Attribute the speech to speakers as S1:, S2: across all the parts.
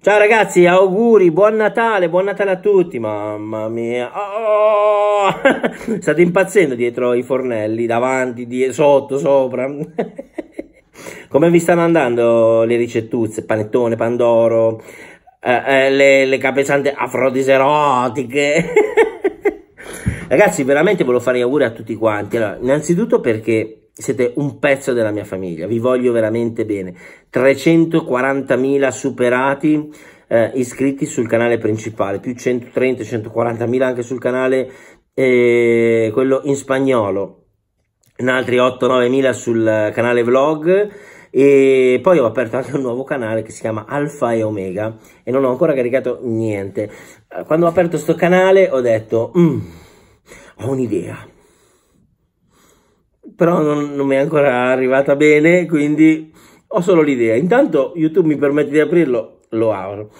S1: Ciao ragazzi, auguri, buon Natale, buon Natale a tutti. Mamma mia. Oh! State impazzendo dietro i fornelli, davanti, di, sotto, sopra. Come vi stanno andando le ricettuzze? Panettone, pandoro, eh, eh, le, le capesante afrodiserotiche. ragazzi, veramente volevo fare gli auguri a tutti quanti. Allora, innanzitutto perché siete un pezzo della mia famiglia, vi voglio veramente bene. 340.000 superati eh, iscritti sul canale principale, più 130-140.000 anche sul canale eh, quello in spagnolo, in altri 8-9.000 sul canale vlog e poi ho aperto anche un nuovo canale che si chiama Alfa e Omega e non ho ancora caricato niente. Quando ho aperto questo canale ho detto, mm, ho un'idea però non, non mi è ancora arrivata bene, quindi ho solo l'idea. Intanto YouTube mi permette di aprirlo, lo apro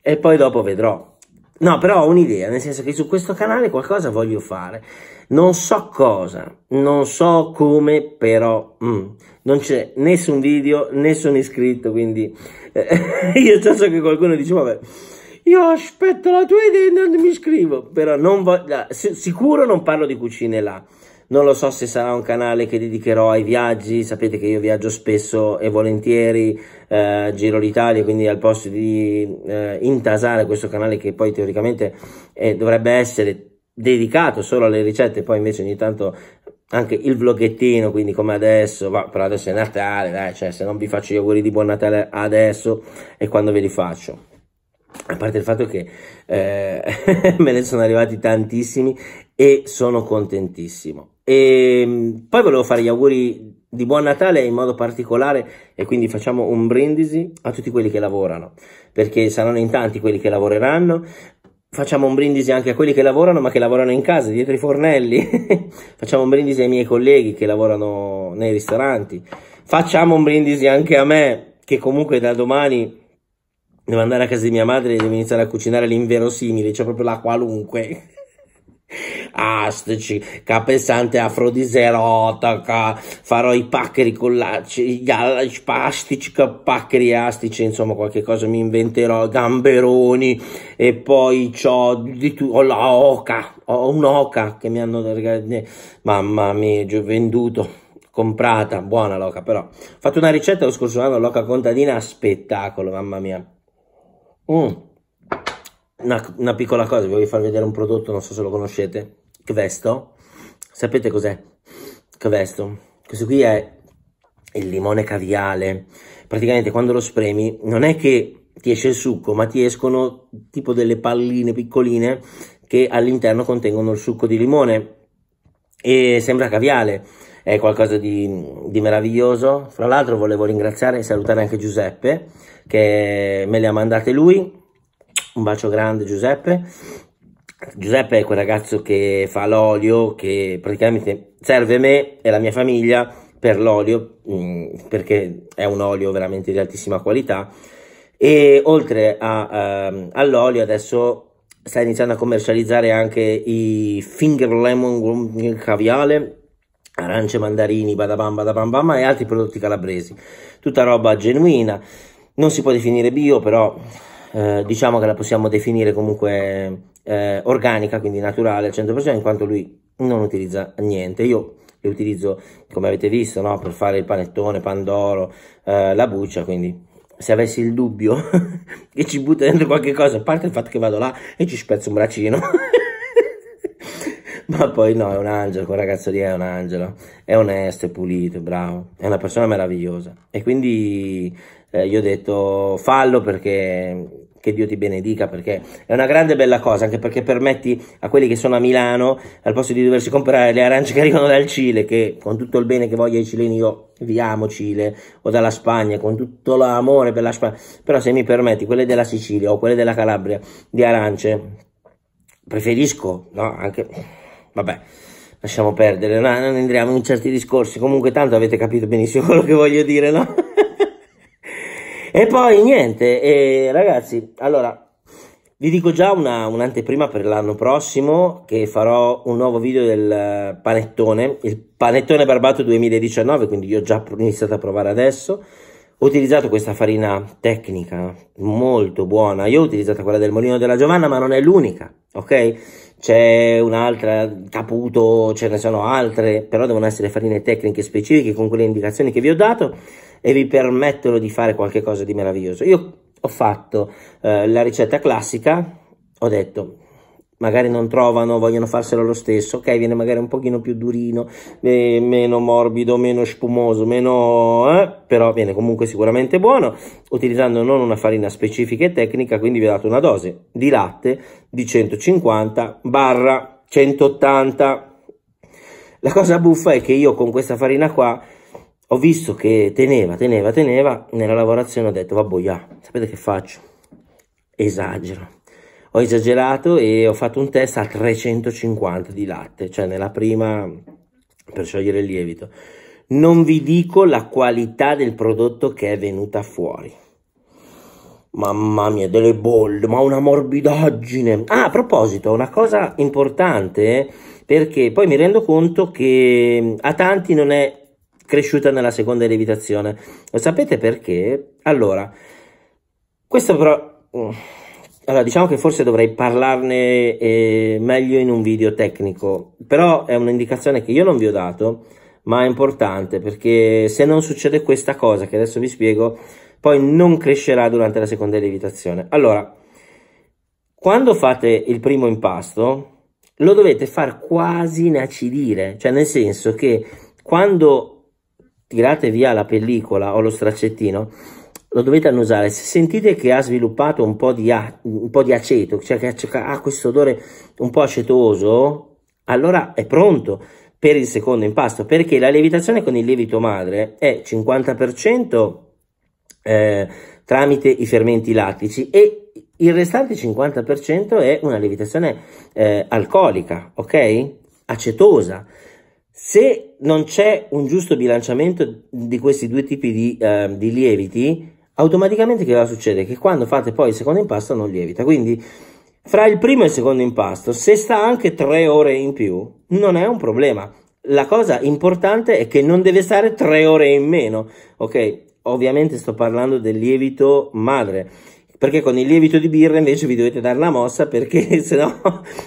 S1: e poi dopo vedrò. No, però ho un'idea, nel senso che su questo canale qualcosa voglio fare. Non so cosa, non so come, però mm, non c'è nessun video, nessun iscritto, quindi eh, io so che qualcuno dice, vabbè, io aspetto la tua idea e non mi iscrivo, però non voglio, sicuro non parlo di cucine là non lo so se sarà un canale che dedicherò ai viaggi, sapete che io viaggio spesso e volentieri, eh, giro l'Italia, quindi al posto di eh, intasare questo canale che poi teoricamente eh, dovrebbe essere dedicato solo alle ricette, poi invece ogni tanto anche il vloggettino, quindi come adesso, va, però adesso è Natale, dai, cioè se non vi faccio gli auguri di buon Natale adesso e quando ve li faccio. A parte il fatto che eh, me ne sono arrivati tantissimi e sono contentissimo. E ehm, poi volevo fare gli auguri di buon Natale in modo particolare e quindi facciamo un brindisi a tutti quelli che lavorano, perché saranno in tanti quelli che lavoreranno. Facciamo un brindisi anche a quelli che lavorano, ma che lavorano in casa, dietro i fornelli. facciamo un brindisi ai miei colleghi che lavorano nei ristoranti. Facciamo un brindisi anche a me, che comunque da domani devo andare a casa di mia madre e devo iniziare a cucinare l'inverosimile, cioè proprio la qualunque astici, capesante afrodiserotaca, farò i paccheri con la, gli astici, paccheri astici, insomma qualche cosa mi inventerò, gamberoni e poi ho di tu, ho la oca, ho un'oca che mi hanno mamma mia, ho venduto comprata, buona l'oca però. Ho fatto una ricetta lo scorso anno, l'oca contadina, spettacolo, mamma mia. Mm. Una, una piccola cosa, vi voglio far vedere un prodotto, non so se lo conoscete, Questo, Sapete cos'è Questo, Questo qui è il limone caviale. Praticamente quando lo spremi non è che ti esce il succo, ma ti escono tipo delle palline piccoline che all'interno contengono il succo di limone e sembra caviale. È qualcosa di, di meraviglioso. Fra l'altro volevo ringraziare e salutare anche Giuseppe che me le ha mandate lui un bacio grande Giuseppe. Giuseppe è quel ragazzo che fa l'olio, che praticamente serve me e la mia famiglia per l'olio, mm, perché è un olio veramente di altissima qualità. E oltre um, all'olio adesso sta iniziando a commercializzare anche i finger lemon caviale, arance mandarini, badabam badabam bam, e altri prodotti calabresi. Tutta roba genuina, non si può definire bio però eh, diciamo che la possiamo definire comunque eh, organica, quindi naturale al 100%, in quanto lui non utilizza niente. Io le utilizzo, come avete visto, no? per fare il panettone, pandoro, eh, la buccia, quindi se avessi il dubbio che ci butta dentro qualche cosa, a parte il fatto che vado là e ci spezzo un bracino, Ma poi no, è un angelo, quel ragazzo lì è un angelo, è onesto, è pulito, è bravo, è una persona meravigliosa. E quindi eh, io ho detto fallo perché che Dio ti benedica perché è una grande bella cosa, anche perché permetti a quelli che sono a Milano, al posto di doversi comprare le arance che arrivano dal Cile, che con tutto il bene che voglio ai cileni io vi amo Cile, o dalla Spagna, con tutto l'amore per la Spagna, però se mi permetti quelle della Sicilia o quelle della Calabria di arance, preferisco, no, anche, vabbè, lasciamo perdere, no? non entriamo in certi discorsi, comunque tanto avete capito benissimo quello che voglio dire, no? E poi niente, eh, ragazzi, allora vi dico già una, un'anteprima per l'anno prossimo che farò un nuovo video del panettone, il panettone barbato 2019, quindi io ho già iniziato a provare adesso. Ho utilizzato questa farina tecnica molto buona, io ho utilizzato quella del Molino della Giovanna ma non è l'unica, ok? c'è un'altra, Caputo, ce ne sono altre, però devono essere farine tecniche specifiche con quelle indicazioni che vi ho dato e vi permettono di fare qualcosa di meraviglioso. Io ho fatto eh, la ricetta classica, ho detto magari non trovano, vogliono farselo lo stesso, ok, viene magari un pochino più durino, eh, meno morbido, meno spumoso, meno, eh, però viene comunque sicuramente buono, utilizzando non una farina specifica e tecnica, quindi vi ho dato una dose di latte di 150 barra 180. La cosa buffa è che io con questa farina qua ho visto che teneva, teneva, teneva, nella lavorazione ho detto, vabbè, sapete che faccio? Esagero ho esagerato e ho fatto un test a 350 di latte, cioè nella prima per sciogliere il lievito. Non vi dico la qualità del prodotto che è venuta fuori. Mamma mia, delle bolle, ma una morbidaggine. Ah, a proposito, una cosa importante, eh, perché poi mi rendo conto che mm, a tanti non è cresciuta nella seconda lievitazione. Lo sapete perché? Allora, questo però... Mm, allora, diciamo che forse dovrei parlarne eh, meglio in un video tecnico, però è un'indicazione che io non vi ho dato, ma è importante perché se non succede questa cosa che adesso vi spiego, poi non crescerà durante la seconda lievitazione. Allora, quando fate il primo impasto, lo dovete far quasi inacidire, cioè nel senso che quando tirate via la pellicola o lo straccettino, lo dovete annusare se sentite che ha sviluppato un po' di, un po di aceto cioè che ha questo odore un po' acetoso allora è pronto per il secondo impasto perché la lievitazione con il lievito madre è 50% eh, tramite i fermenti lattici e il restante 50% è una lievitazione eh, alcolica, ok? Acetosa. Se non c'è un giusto bilanciamento di questi due tipi di, eh, di lieviti, automaticamente che cosa succede? Che quando fate poi il secondo impasto non lievita, quindi fra il primo e il secondo impasto, se sta anche tre ore in più, non è un problema. La cosa importante è che non deve stare tre ore in meno, ok? Ovviamente sto parlando del lievito madre perché con il lievito di birra invece vi dovete dare la mossa perché se no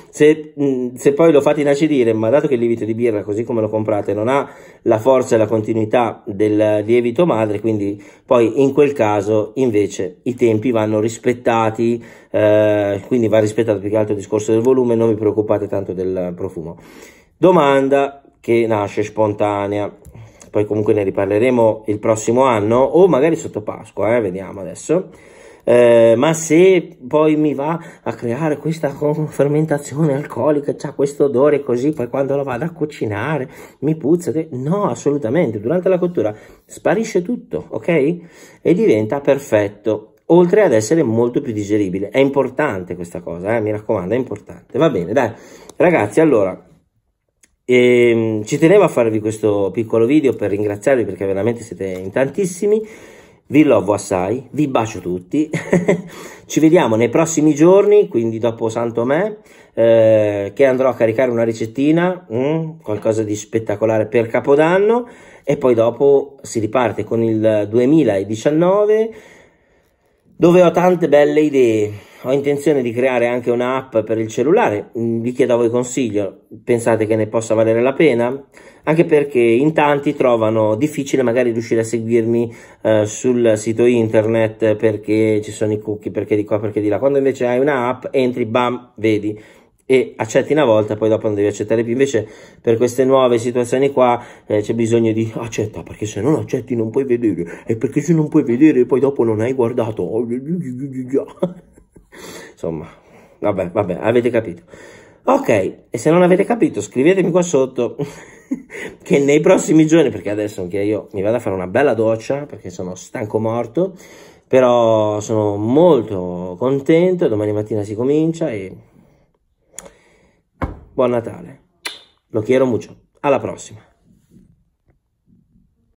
S1: se, se, poi lo fate inacidire ma dato che il lievito di birra così come lo comprate non ha la forza e la continuità del lievito madre quindi poi in quel caso invece i tempi vanno rispettati eh, quindi va rispettato più che altro il discorso del volume non vi preoccupate tanto del profumo domanda che nasce spontanea poi comunque ne riparleremo il prossimo anno o magari sotto Pasqua eh, vediamo adesso eh, ma se poi mi va a creare questa fermentazione alcolica, ha questo odore così, poi quando lo vado a cucinare mi puzza, no assolutamente, durante la cottura sparisce tutto, ok? E diventa perfetto oltre ad essere molto più digeribile. È importante questa cosa, eh? mi raccomando, è importante. Va bene, dai, ragazzi, allora. Ehm, ci tenevo a farvi questo piccolo video per ringraziarvi perché veramente siete in tantissimi vi lovo assai, vi bacio tutti, ci vediamo nei prossimi giorni, quindi dopo Santo Me, eh, che andrò a caricare una ricettina, mm, qualcosa di spettacolare per Capodanno, e poi dopo si riparte con il 2019, dove ho tante belle idee ho intenzione di creare anche un'app per il cellulare, mm, vi chiedo a voi consiglio, pensate che ne possa valere la pena? Anche perché in tanti trovano difficile magari riuscire a seguirmi eh, sul sito internet perché ci sono i cookie, perché di qua, perché di là. Quando invece hai un'app, entri, bam, vedi e accetti una volta, poi dopo non devi accettare più. Invece per queste nuove situazioni qua eh, c'è bisogno di accetta, perché se non accetti non puoi vedere, e perché se non puoi vedere poi dopo non hai guardato. Insomma, vabbè, vabbè, avete capito. Ok, e se non avete capito scrivetemi qua sotto che nei prossimi giorni, perché adesso anche io mi vado a fare una bella doccia perché sono stanco morto, però sono molto contento, domani mattina si comincia e buon Natale. Lo chiedo mucho. Alla prossima.